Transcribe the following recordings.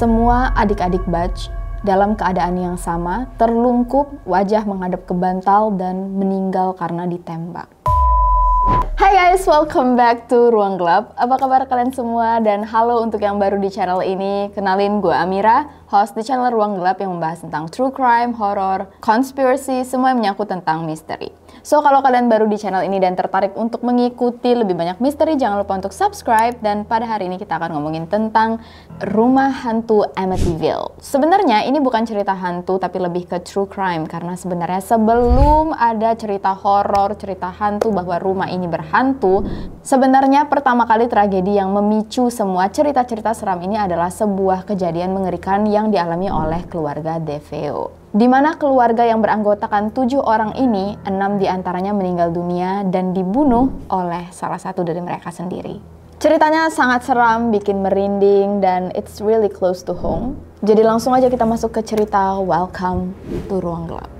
Semua adik-adik batch dalam keadaan yang sama terlungkup wajah menghadap ke bantal dan meninggal karena ditembak. Hai guys, welcome back to Ruang Gelap. Apa kabar kalian semua? Dan halo untuk yang baru di channel ini, kenalin gue Amira, host di channel Ruang Gelap yang membahas tentang true crime, horror, conspiracy, semua yang menyangkut tentang misteri. So, kalau kalian baru di channel ini dan tertarik untuk mengikuti lebih banyak misteri, jangan lupa untuk subscribe. Dan pada hari ini kita akan ngomongin tentang rumah hantu Amityville. Sebenarnya ini bukan cerita hantu, tapi lebih ke true crime. Karena sebenarnya sebelum ada cerita horor, cerita hantu bahwa rumah ini berhantu, sebenarnya pertama kali tragedi yang memicu semua cerita-cerita seram ini adalah sebuah kejadian mengerikan yang yang dialami oleh keluarga DVO. Di mana keluarga yang beranggotakan tujuh orang ini, enam diantaranya meninggal dunia dan dibunuh oleh salah satu dari mereka sendiri. Ceritanya sangat seram, bikin merinding, dan it's really close to home. Jadi langsung aja kita masuk ke cerita Welcome to Ruang Gelap.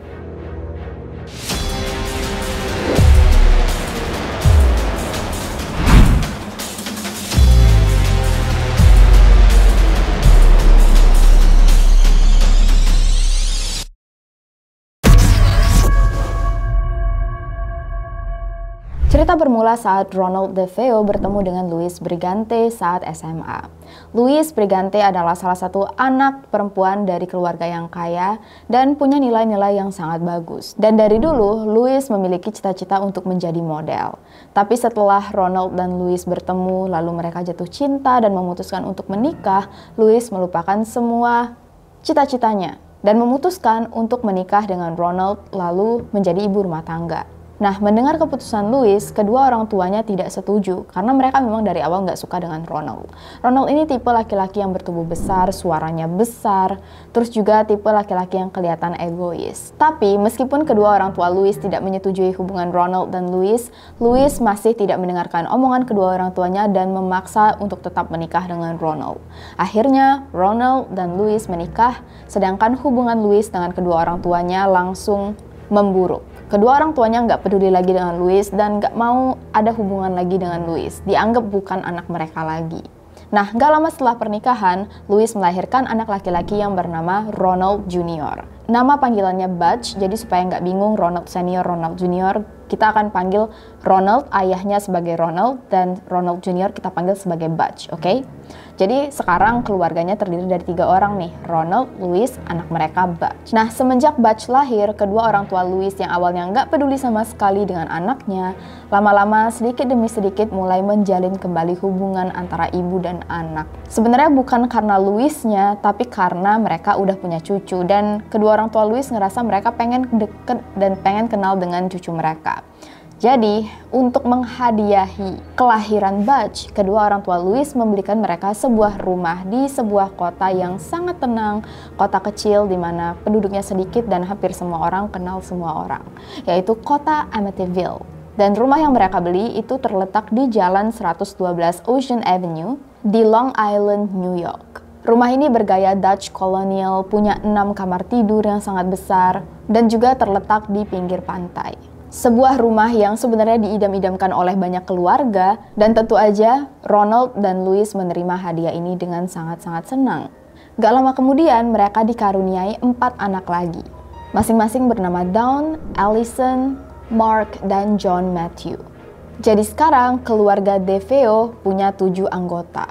Cerita bermula saat Ronald DeFeo bertemu dengan Luis Brigante saat SMA. Luis Brigante adalah salah satu anak perempuan dari keluarga yang kaya dan punya nilai-nilai yang sangat bagus. Dan dari dulu, Luis memiliki cita-cita untuk menjadi model. Tapi setelah Ronald dan Luis bertemu, lalu mereka jatuh cinta dan memutuskan untuk menikah, Luis melupakan semua cita-citanya dan memutuskan untuk menikah dengan Ronald lalu menjadi ibu rumah tangga. Nah, mendengar keputusan Louis, kedua orang tuanya tidak setuju karena mereka memang dari awal nggak suka dengan Ronald. Ronald ini tipe laki-laki yang bertubuh besar, suaranya besar, terus juga tipe laki-laki yang kelihatan egois. Tapi, meskipun kedua orang tua Louis tidak menyetujui hubungan Ronald dan Louis, Louis masih tidak mendengarkan omongan kedua orang tuanya dan memaksa untuk tetap menikah dengan Ronald. Akhirnya, Ronald dan Louis menikah, sedangkan hubungan Louis dengan kedua orang tuanya langsung memburuk. Kedua orang tuanya nggak peduli lagi dengan Louis dan nggak mau ada hubungan lagi dengan Louis. Dianggap bukan anak mereka lagi. Nah, nggak lama setelah pernikahan, Louis melahirkan anak laki-laki yang bernama Ronald Junior. Nama panggilannya Butch, jadi supaya nggak bingung Ronald Senior, Ronald Junior kita akan panggil Ronald, ayahnya sebagai Ronald, dan Ronald Junior kita panggil sebagai Butch, oke? Okay? Jadi sekarang keluarganya terdiri dari tiga orang nih, Ronald, Louis, anak mereka Butch. Nah, semenjak Butch lahir, kedua orang tua Louis yang awalnya nggak peduli sama sekali dengan anaknya, lama-lama sedikit demi sedikit mulai menjalin kembali hubungan antara ibu dan anak. Sebenarnya bukan karena Louisnya, tapi karena mereka udah punya cucu, dan kedua orang tua Louis ngerasa mereka pengen deket dan pengen kenal dengan cucu mereka. Jadi, untuk menghadiahi kelahiran Butch, kedua orang tua Louis membelikan mereka sebuah rumah di sebuah kota yang sangat tenang, kota kecil di mana penduduknya sedikit dan hampir semua orang kenal semua orang, yaitu kota Amityville. Dan rumah yang mereka beli itu terletak di jalan 112 Ocean Avenue di Long Island, New York. Rumah ini bergaya Dutch Colonial, punya enam kamar tidur yang sangat besar, dan juga terletak di pinggir pantai sebuah rumah yang sebenarnya diidam-idamkan oleh banyak keluarga dan tentu aja Ronald dan Louis menerima hadiah ini dengan sangat-sangat senang. Gak lama kemudian mereka dikaruniai empat anak lagi. Masing-masing bernama Dawn, Allison, Mark, dan John Matthew. Jadi sekarang keluarga DeFeo punya tujuh anggota.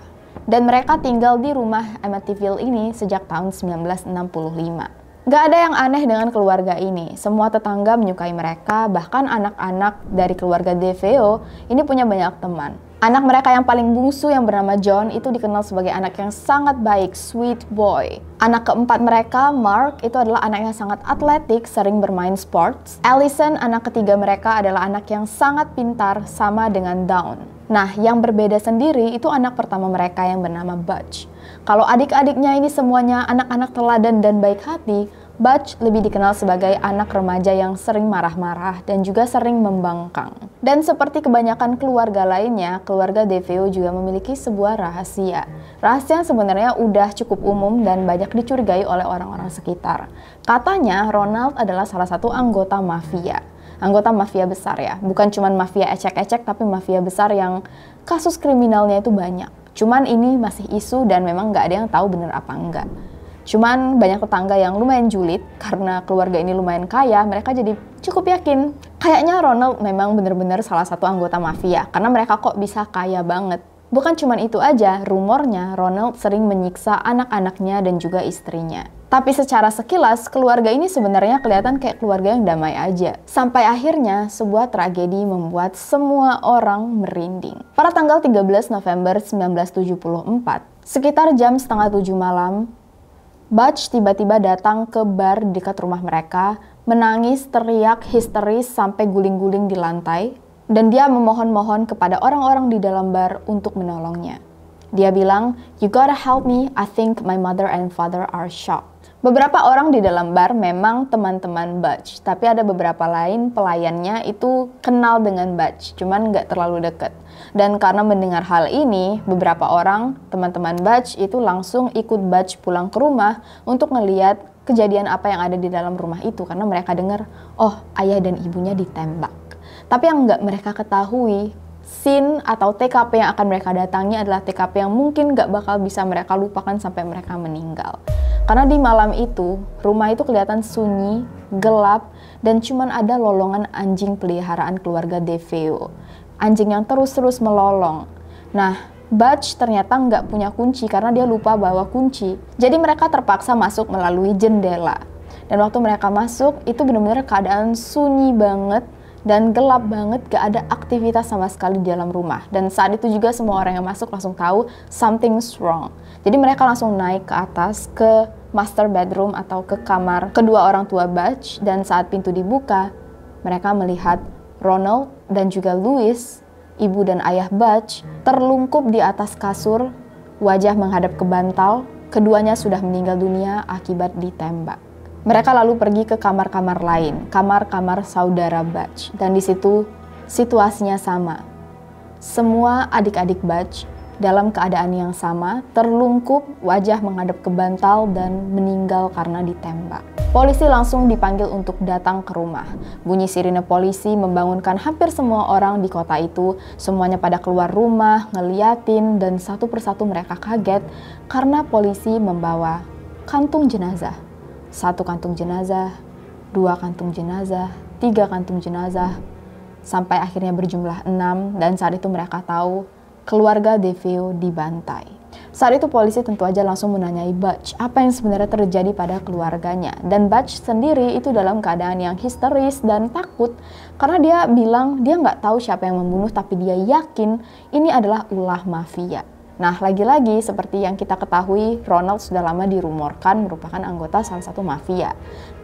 Dan mereka tinggal di rumah Amityville ini sejak tahun 1965. Gak ada yang aneh dengan keluarga ini. Semua tetangga menyukai mereka, bahkan anak-anak dari keluarga DVO ini punya banyak teman. Anak mereka yang paling bungsu yang bernama John itu dikenal sebagai anak yang sangat baik, sweet boy. Anak keempat mereka, Mark, itu adalah anak yang sangat atletik, sering bermain sports. Allison, anak ketiga mereka adalah anak yang sangat pintar, sama dengan Dawn. Nah, yang berbeda sendiri itu anak pertama mereka yang bernama Butch. Kalau adik-adiknya ini semuanya anak-anak teladan dan baik hati, Butch lebih dikenal sebagai anak remaja yang sering marah-marah dan juga sering membangkang. Dan seperti kebanyakan keluarga lainnya, keluarga DeVeo juga memiliki sebuah rahasia. Rahasia yang sebenarnya udah cukup umum dan banyak dicurigai oleh orang-orang sekitar. Katanya, Ronald adalah salah satu anggota mafia anggota mafia besar ya. Bukan cuma mafia ecek-ecek tapi mafia besar yang kasus kriminalnya itu banyak. Cuman ini masih isu dan memang nggak ada yang tahu bener apa enggak. Cuman banyak tetangga yang lumayan julid karena keluarga ini lumayan kaya, mereka jadi cukup yakin. Kayaknya Ronald memang bener-bener salah satu anggota mafia karena mereka kok bisa kaya banget. Bukan cuma itu aja, rumornya Ronald sering menyiksa anak-anaknya dan juga istrinya. Tapi secara sekilas, keluarga ini sebenarnya kelihatan kayak keluarga yang damai aja. Sampai akhirnya, sebuah tragedi membuat semua orang merinding. Pada tanggal 13 November 1974, sekitar jam setengah tujuh malam, Butch tiba-tiba datang ke bar dekat rumah mereka, menangis, teriak, histeris, sampai guling-guling di lantai, dan dia memohon-mohon kepada orang-orang di dalam bar untuk menolongnya. Dia bilang, you gotta help me, I think my mother and father are shocked. Beberapa orang di dalam bar memang teman-teman Batch, tapi ada beberapa lain pelayannya itu kenal dengan Batch, cuman nggak terlalu deket. Dan karena mendengar hal ini, beberapa orang, teman-teman Batch itu langsung ikut Batch pulang ke rumah untuk ngeliat kejadian apa yang ada di dalam rumah itu. Karena mereka dengar, oh ayah dan ibunya ditembak. Tapi yang nggak mereka ketahui, scene atau TKP yang akan mereka datangi adalah TKP yang mungkin nggak bakal bisa mereka lupakan sampai mereka meninggal. Karena di malam itu, rumah itu kelihatan sunyi, gelap, dan cuman ada lolongan anjing peliharaan keluarga DeVeo. Anjing yang terus-terus melolong. Nah, Batch ternyata nggak punya kunci karena dia lupa bawa kunci. Jadi mereka terpaksa masuk melalui jendela. Dan waktu mereka masuk, itu benar-benar keadaan sunyi banget, dan gelap banget gak ada aktivitas sama sekali di dalam rumah dan saat itu juga semua orang yang masuk langsung tahu something's wrong jadi mereka langsung naik ke atas ke master bedroom atau ke kamar kedua orang tua Butch dan saat pintu dibuka, mereka melihat Ronald dan juga Louis, ibu dan ayah Butch, terlungkup di atas kasur, wajah menghadap ke bantal, keduanya sudah meninggal dunia akibat ditembak. Mereka lalu pergi ke kamar-kamar lain, kamar-kamar saudara Butch, dan di situ situasinya sama. Semua adik-adik Butch dalam keadaan yang sama, terlungkup, wajah menghadap ke bantal dan meninggal karena ditembak. Polisi langsung dipanggil untuk datang ke rumah. Bunyi sirine polisi membangunkan hampir semua orang di kota itu. Semuanya pada keluar rumah, ngeliatin, dan satu persatu mereka kaget karena polisi membawa kantung jenazah. Satu kantung jenazah, dua kantung jenazah, tiga kantung jenazah, sampai akhirnya berjumlah enam dan saat itu mereka tahu keluarga Deveo dibantai. Saat itu polisi tentu aja langsung menanyai Batch apa yang sebenarnya terjadi pada keluarganya. Dan Batch sendiri itu dalam keadaan yang histeris dan takut karena dia bilang dia nggak tahu siapa yang membunuh tapi dia yakin ini adalah ulah mafia. Nah, lagi-lagi seperti yang kita ketahui, Ronald sudah lama dirumorkan merupakan anggota salah satu mafia.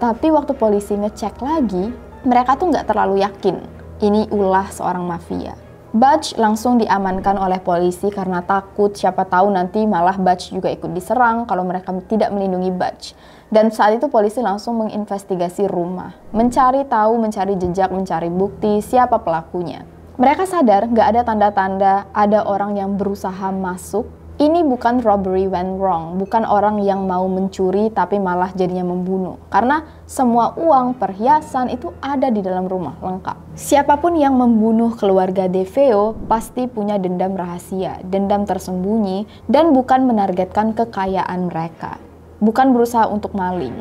Tapi waktu polisi ngecek lagi, mereka tuh nggak terlalu yakin ini ulah seorang mafia. Batch langsung diamankan oleh polisi karena takut siapa tahu nanti malah Batch juga ikut diserang kalau mereka tidak melindungi Batch. Dan saat itu polisi langsung menginvestigasi rumah, mencari tahu, mencari jejak, mencari bukti siapa pelakunya. Mereka sadar nggak ada tanda-tanda ada orang yang berusaha masuk ini bukan robbery went wrong, bukan orang yang mau mencuri tapi malah jadinya membunuh. Karena semua uang, perhiasan itu ada di dalam rumah lengkap. Siapapun yang membunuh keluarga DeVeo pasti punya dendam rahasia, dendam tersembunyi, dan bukan menargetkan kekayaan mereka. Bukan berusaha untuk maling.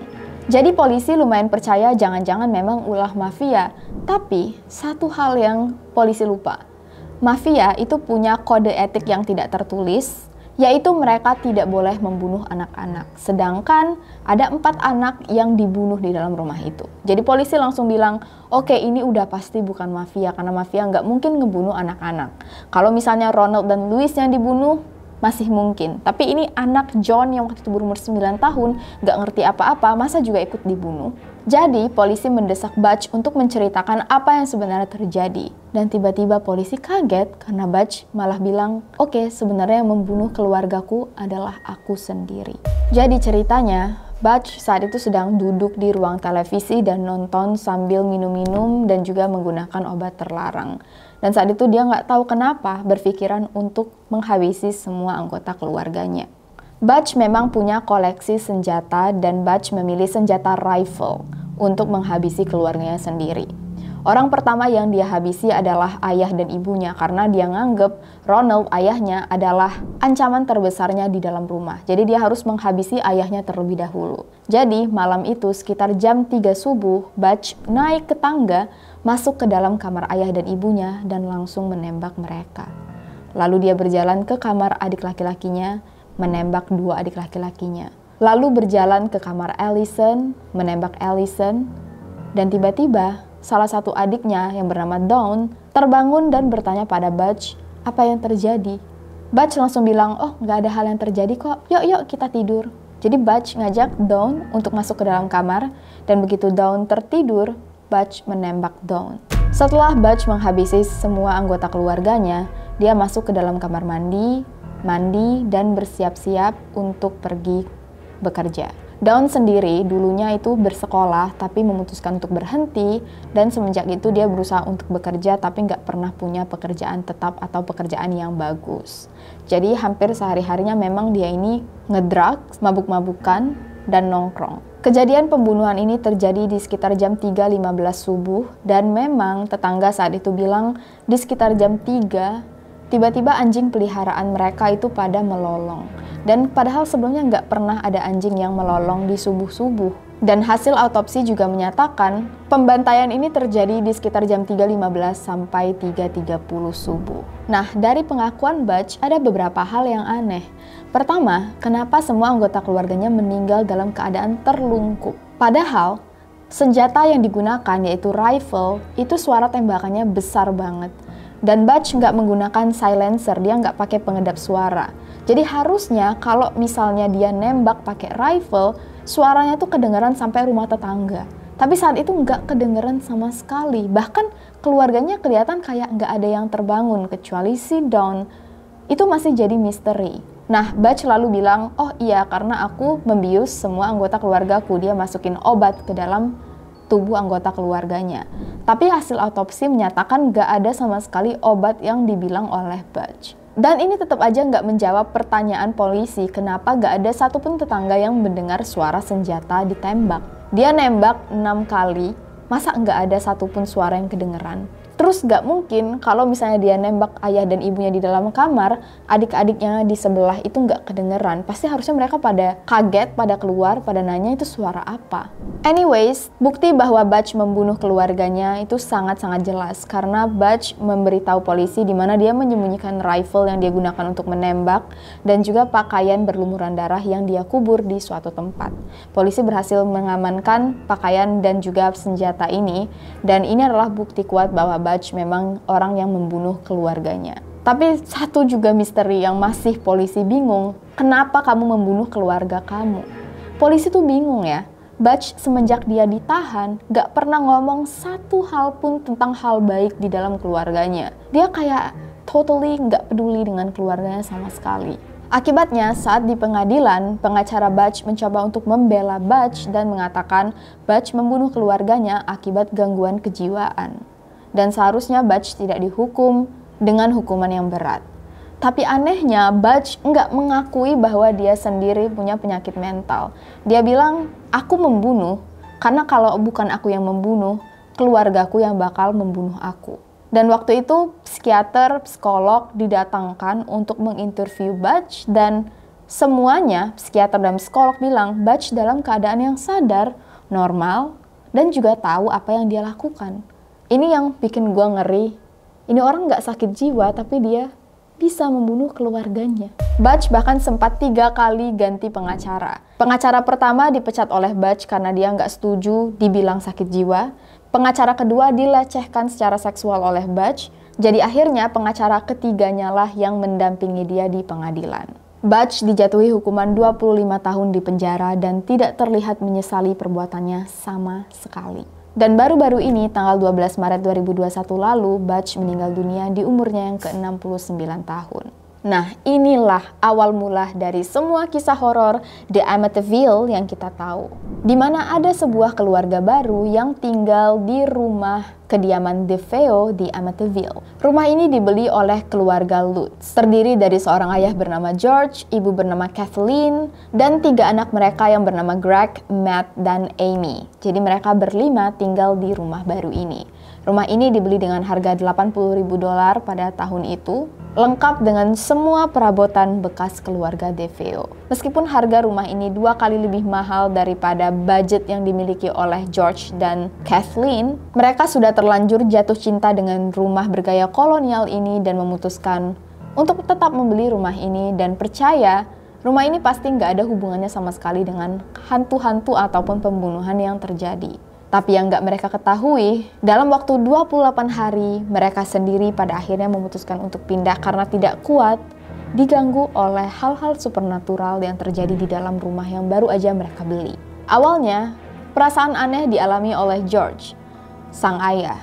Jadi polisi lumayan percaya jangan-jangan memang ulah mafia. Tapi satu hal yang polisi lupa, Mafia itu punya kode etik yang tidak tertulis, yaitu mereka tidak boleh membunuh anak-anak. Sedangkan ada empat anak yang dibunuh di dalam rumah itu. Jadi polisi langsung bilang, oke ini udah pasti bukan mafia karena mafia nggak mungkin ngebunuh anak-anak. Kalau misalnya Ronald dan Louis yang dibunuh, masih mungkin. Tapi ini anak John yang waktu itu berumur 9 tahun, nggak ngerti apa-apa, masa juga ikut dibunuh? Jadi, polisi mendesak Batch untuk menceritakan apa yang sebenarnya terjadi. Dan tiba-tiba polisi kaget karena Batch malah bilang, oke okay, sebenarnya yang membunuh keluargaku adalah aku sendiri. Jadi ceritanya, Batch saat itu sedang duduk di ruang televisi dan nonton sambil minum-minum dan juga menggunakan obat terlarang. Dan saat itu dia nggak tahu kenapa berpikiran untuk menghabisi semua anggota keluarganya. Batch memang punya koleksi senjata dan Batch memilih senjata rifle untuk menghabisi keluarganya sendiri. Orang pertama yang dia habisi adalah ayah dan ibunya karena dia nganggep Ronald ayahnya adalah ancaman terbesarnya di dalam rumah. Jadi dia harus menghabisi ayahnya terlebih dahulu. Jadi malam itu sekitar jam 3 subuh, Batch naik ke tangga, masuk ke dalam kamar ayah dan ibunya dan langsung menembak mereka. Lalu dia berjalan ke kamar adik laki-lakinya menembak dua adik laki-lakinya. Lalu berjalan ke kamar Allison, menembak Allison, dan tiba-tiba salah satu adiknya yang bernama Dawn terbangun dan bertanya pada Butch, apa yang terjadi? Butch langsung bilang, oh nggak ada hal yang terjadi kok, yuk yuk kita tidur. Jadi Butch ngajak Dawn untuk masuk ke dalam kamar, dan begitu Dawn tertidur, Butch menembak Dawn. Setelah Butch menghabisi semua anggota keluarganya, dia masuk ke dalam kamar mandi mandi, dan bersiap-siap untuk pergi bekerja. Daun sendiri dulunya itu bersekolah tapi memutuskan untuk berhenti dan semenjak itu dia berusaha untuk bekerja tapi nggak pernah punya pekerjaan tetap atau pekerjaan yang bagus. Jadi hampir sehari-harinya memang dia ini ngedrug, mabuk-mabukan, dan nongkrong. Kejadian pembunuhan ini terjadi di sekitar jam 3.15 subuh dan memang tetangga saat itu bilang di sekitar jam 3 Tiba-tiba anjing peliharaan mereka itu pada melolong. Dan padahal sebelumnya nggak pernah ada anjing yang melolong di subuh-subuh. Dan hasil autopsi juga menyatakan pembantaian ini terjadi di sekitar jam 3.15 sampai 3.30 subuh. Nah, dari pengakuan Butch ada beberapa hal yang aneh. Pertama, kenapa semua anggota keluarganya meninggal dalam keadaan terlungkup? Padahal senjata yang digunakan yaitu rifle itu suara tembakannya besar banget. Dan Batch nggak menggunakan silencer, dia nggak pakai pengedap suara. Jadi harusnya kalau misalnya dia nembak pakai rifle, suaranya tuh kedengeran sampai rumah tetangga. Tapi saat itu nggak kedengeran sama sekali. Bahkan keluarganya kelihatan kayak nggak ada yang terbangun kecuali si Dawn. Itu masih jadi misteri. Nah, Batch lalu bilang, oh iya karena aku membius semua anggota keluargaku. Dia masukin obat ke dalam tubuh anggota keluarganya. Tapi hasil autopsi menyatakan gak ada sama sekali obat yang dibilang oleh Butch. Dan ini tetap aja nggak menjawab pertanyaan polisi kenapa gak ada satupun tetangga yang mendengar suara senjata ditembak. Dia nembak 6 kali, masa nggak ada satupun suara yang kedengeran? Terus gak mungkin kalau misalnya dia nembak ayah dan ibunya di dalam kamar, adik-adiknya di sebelah itu gak kedengeran. Pasti harusnya mereka pada kaget, pada keluar, pada nanya itu suara apa. Anyways, bukti bahwa Batch membunuh keluarganya itu sangat-sangat jelas karena Batch memberitahu polisi di mana dia menyembunyikan rifle yang dia gunakan untuk menembak dan juga pakaian berlumuran darah yang dia kubur di suatu tempat. Polisi berhasil mengamankan pakaian dan juga senjata ini dan ini adalah bukti kuat bahwa Batch Haj memang orang yang membunuh keluarganya. Tapi satu juga misteri yang masih polisi bingung, kenapa kamu membunuh keluarga kamu? Polisi tuh bingung ya, Butch semenjak dia ditahan gak pernah ngomong satu hal pun tentang hal baik di dalam keluarganya. Dia kayak totally gak peduli dengan keluarganya sama sekali. Akibatnya, saat di pengadilan, pengacara Butch mencoba untuk membela Butch dan mengatakan Butch membunuh keluarganya akibat gangguan kejiwaan dan seharusnya Batch tidak dihukum dengan hukuman yang berat. Tapi anehnya Batch nggak mengakui bahwa dia sendiri punya penyakit mental. Dia bilang, aku membunuh karena kalau bukan aku yang membunuh, keluargaku yang bakal membunuh aku. Dan waktu itu psikiater, psikolog didatangkan untuk menginterview Batch, dan semuanya psikiater dan psikolog bilang Batch dalam keadaan yang sadar, normal, dan juga tahu apa yang dia lakukan ini yang bikin gue ngeri. Ini orang gak sakit jiwa, tapi dia bisa membunuh keluarganya. Batch bahkan sempat tiga kali ganti pengacara. Pengacara pertama dipecat oleh Batch karena dia nggak setuju dibilang sakit jiwa. Pengacara kedua dilecehkan secara seksual oleh Batch. Jadi akhirnya pengacara ketiganya lah yang mendampingi dia di pengadilan. Batch dijatuhi hukuman 25 tahun di penjara dan tidak terlihat menyesali perbuatannya sama sekali. Dan baru-baru ini, tanggal 12 Maret 2021 lalu, Bach meninggal dunia di umurnya yang ke-69 tahun. Nah, inilah awal mula dari semua kisah horor The Amityville yang kita tahu. Di mana ada sebuah keluarga baru yang tinggal di rumah kediaman DeFeo di Amityville. Rumah ini dibeli oleh keluarga Lutz, terdiri dari seorang ayah bernama George, ibu bernama Kathleen, dan tiga anak mereka yang bernama Greg, Matt, dan Amy. Jadi mereka berlima tinggal di rumah baru ini. Rumah ini dibeli dengan harga 80.000 dolar pada tahun itu lengkap dengan semua perabotan bekas keluarga DeVeo. Meskipun harga rumah ini dua kali lebih mahal daripada budget yang dimiliki oleh George dan Kathleen, mereka sudah terlanjur jatuh cinta dengan rumah bergaya kolonial ini dan memutuskan untuk tetap membeli rumah ini dan percaya rumah ini pasti nggak ada hubungannya sama sekali dengan hantu-hantu ataupun pembunuhan yang terjadi. Tapi yang gak mereka ketahui, dalam waktu 28 hari, mereka sendiri pada akhirnya memutuskan untuk pindah karena tidak kuat diganggu oleh hal-hal supernatural yang terjadi di dalam rumah yang baru aja mereka beli. Awalnya, perasaan aneh dialami oleh George, sang ayah.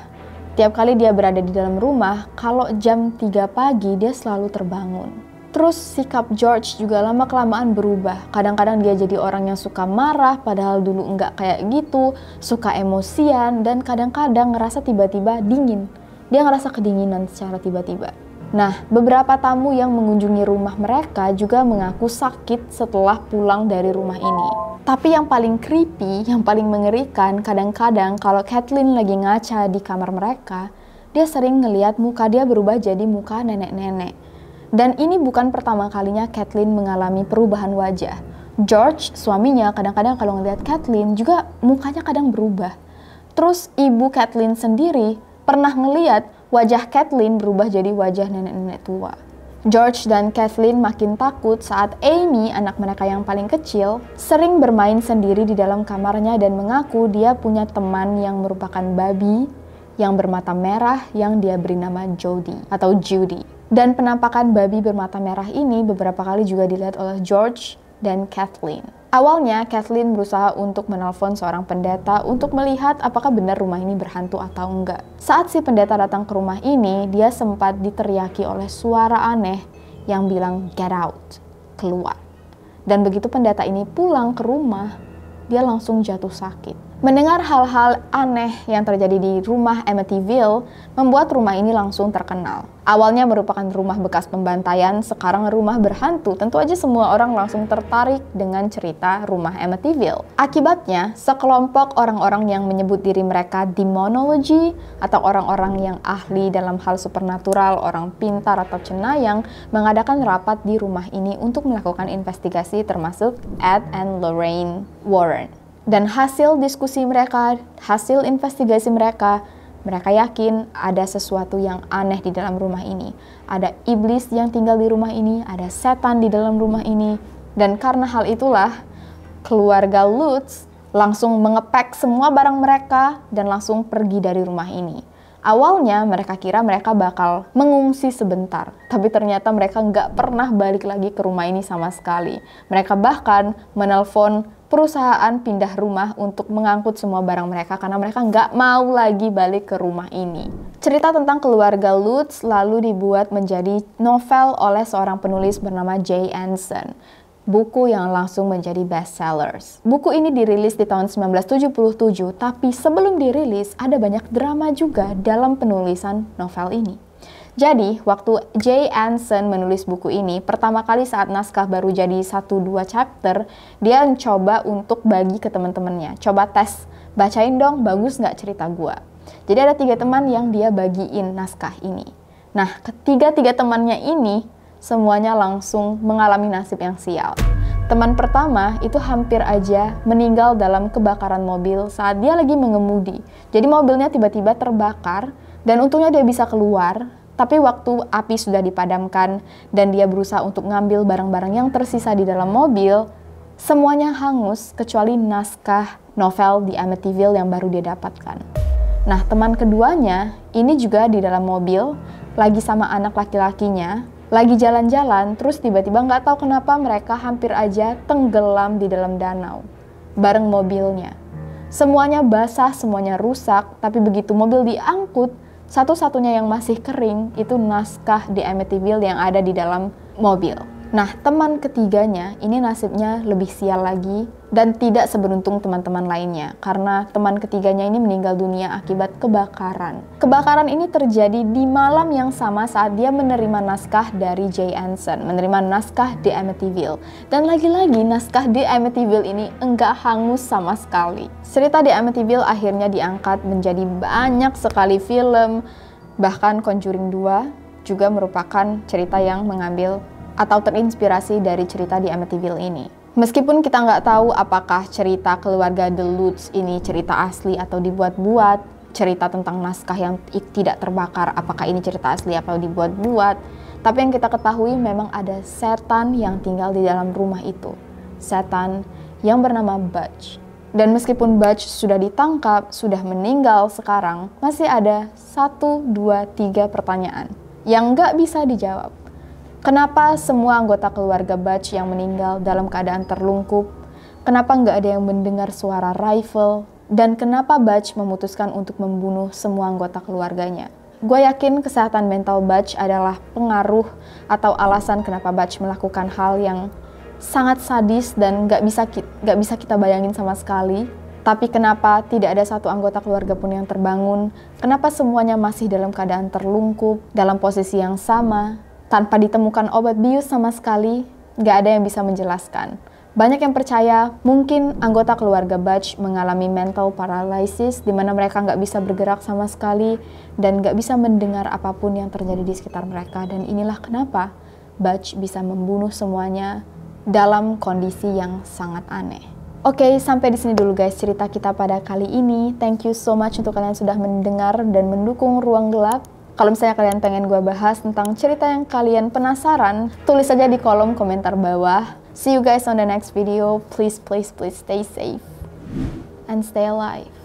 Tiap kali dia berada di dalam rumah, kalau jam 3 pagi dia selalu terbangun. Terus sikap George juga lama kelamaan berubah. Kadang-kadang dia jadi orang yang suka marah padahal dulu enggak kayak gitu, suka emosian dan kadang-kadang ngerasa tiba-tiba dingin. Dia ngerasa kedinginan secara tiba-tiba. Nah, beberapa tamu yang mengunjungi rumah mereka juga mengaku sakit setelah pulang dari rumah ini. Tapi yang paling creepy, yang paling mengerikan, kadang-kadang kalau Kathleen lagi ngaca di kamar mereka, dia sering ngeliat muka dia berubah jadi muka nenek-nenek dan ini bukan pertama kalinya Kathleen mengalami perubahan wajah. George, suaminya, kadang-kadang kalau ngeliat Kathleen juga mukanya kadang berubah. Terus ibu Kathleen sendiri pernah ngeliat wajah Kathleen berubah jadi wajah nenek-nenek tua. George dan Kathleen makin takut saat Amy, anak mereka yang paling kecil, sering bermain sendiri di dalam kamarnya dan mengaku dia punya teman yang merupakan babi yang bermata merah yang dia beri nama Jody atau Judy. Dan penampakan babi bermata merah ini beberapa kali juga dilihat oleh George dan Kathleen. Awalnya, Kathleen berusaha untuk menelpon seorang pendeta untuk melihat apakah benar rumah ini berhantu atau enggak. Saat si pendeta datang ke rumah ini, dia sempat diteriaki oleh suara aneh yang bilang "get out", keluar. Dan begitu pendeta ini pulang ke rumah, dia langsung jatuh sakit. Mendengar hal-hal aneh yang terjadi di rumah Amityville membuat rumah ini langsung terkenal. Awalnya merupakan rumah bekas pembantaian, sekarang rumah berhantu. Tentu aja semua orang langsung tertarik dengan cerita rumah Amityville. Akibatnya, sekelompok orang-orang yang menyebut diri mereka demonology atau orang-orang yang ahli dalam hal supernatural, orang pintar atau cenayang mengadakan rapat di rumah ini untuk melakukan investigasi termasuk Ed and Lorraine Warren. Dan hasil diskusi mereka, hasil investigasi mereka, mereka yakin ada sesuatu yang aneh di dalam rumah ini. Ada iblis yang tinggal di rumah ini, ada setan di dalam rumah ini. Dan karena hal itulah, keluarga Lutz langsung mengepek semua barang mereka dan langsung pergi dari rumah ini. Awalnya mereka kira mereka bakal mengungsi sebentar, tapi ternyata mereka nggak pernah balik lagi ke rumah ini sama sekali. Mereka bahkan menelpon perusahaan pindah rumah untuk mengangkut semua barang mereka karena mereka nggak mau lagi balik ke rumah ini. Cerita tentang keluarga Lutz lalu dibuat menjadi novel oleh seorang penulis bernama Jay Anson buku yang langsung menjadi bestsellers. Buku ini dirilis di tahun 1977, tapi sebelum dirilis ada banyak drama juga dalam penulisan novel ini. Jadi, waktu Jay Anson menulis buku ini, pertama kali saat naskah baru jadi satu dua chapter, dia mencoba untuk bagi ke teman-temannya. Coba tes, bacain dong, bagus nggak cerita gua. Jadi ada tiga teman yang dia bagiin naskah ini. Nah, ketiga-tiga temannya ini semuanya langsung mengalami nasib yang sial. Teman pertama itu hampir aja meninggal dalam kebakaran mobil saat dia lagi mengemudi. Jadi mobilnya tiba-tiba terbakar dan untungnya dia bisa keluar tapi waktu api sudah dipadamkan dan dia berusaha untuk ngambil barang-barang yang tersisa di dalam mobil, semuanya hangus kecuali naskah novel di Amityville yang baru dia dapatkan. Nah, teman keduanya ini juga di dalam mobil, lagi sama anak laki-lakinya, lagi jalan-jalan, terus tiba-tiba nggak tahu kenapa mereka hampir aja tenggelam di dalam danau, bareng mobilnya. Semuanya basah, semuanya rusak, tapi begitu mobil diangkut, satu-satunya yang masih kering itu naskah di Amityville yang ada di dalam mobil. Nah, teman ketiganya ini nasibnya lebih sial lagi dan tidak seberuntung teman-teman lainnya karena teman ketiganya ini meninggal dunia akibat kebakaran. Kebakaran ini terjadi di malam yang sama saat dia menerima naskah dari Jay Anson, menerima naskah di Amityville. Dan lagi-lagi naskah di Amityville ini enggak hangus sama sekali. Cerita di Amityville akhirnya diangkat menjadi banyak sekali film, bahkan Conjuring 2 juga merupakan cerita yang mengambil atau terinspirasi dari cerita di Amityville ini. Meskipun kita nggak tahu apakah cerita keluarga The Lutz ini cerita asli atau dibuat-buat, cerita tentang naskah yang tidak terbakar apakah ini cerita asli atau dibuat-buat, tapi yang kita ketahui memang ada setan yang tinggal di dalam rumah itu. Setan yang bernama Butch. Dan meskipun Butch sudah ditangkap, sudah meninggal sekarang, masih ada satu, dua, tiga pertanyaan yang nggak bisa dijawab. Kenapa semua anggota keluarga Batch yang meninggal dalam keadaan terlungkup? Kenapa nggak ada yang mendengar suara rifle? Dan kenapa Batch memutuskan untuk membunuh semua anggota keluarganya? Gue yakin kesehatan mental Batch adalah pengaruh atau alasan kenapa Batch melakukan hal yang sangat sadis dan nggak bisa nggak bisa kita bayangin sama sekali. Tapi kenapa tidak ada satu anggota keluarga pun yang terbangun? Kenapa semuanya masih dalam keadaan terlungkup, dalam posisi yang sama, tanpa ditemukan obat bius sama sekali, nggak ada yang bisa menjelaskan. Banyak yang percaya mungkin anggota keluarga Batch mengalami mental paralysis di mana mereka nggak bisa bergerak sama sekali dan nggak bisa mendengar apapun yang terjadi di sekitar mereka. Dan inilah kenapa Batch bisa membunuh semuanya dalam kondisi yang sangat aneh. Oke, okay, sampai di sini dulu guys cerita kita pada kali ini. Thank you so much untuk kalian sudah mendengar dan mendukung Ruang Gelap. Kalau misalnya kalian pengen gue bahas tentang cerita yang kalian penasaran, tulis aja di kolom komentar bawah. See you guys on the next video. Please, please, please stay safe and stay alive.